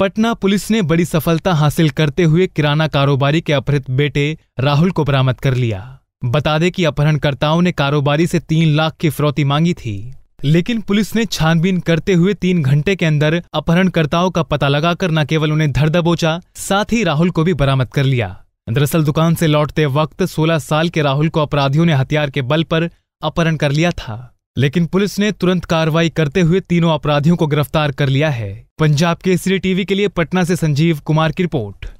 Patna police ने बड़ी सफलता हासिल करते हुए किराना कारोबारी के अपहृत बेटे राहुल को बरामद कर लिया बता दें कि अपहरणकर्ताओं ने कारोबारी से तीन लाख की फिरौती मांगी थी लेकिन पुलिस ने छानबीन करते हुए तीन घंटे के अंदर अपहरणकर्ताओं का पता लगाकर न केवल उन्हें धर दबोचा साथ ही राहुल को भी बरामद कर लिया दरअसल दुकान से लौटते वक्त 16 साल के राहुल को अपराधियों ने हथियार के बल पर अपहरण कर लिया था लेकिन पुलिस ने तुरंत कार्रवाई करते हुए तीनों अपराधियों को गिरफ्तार कर लिया है पंजाब केसरी टीवी के लिए पटना से संजीव कुमार की रिपोर्ट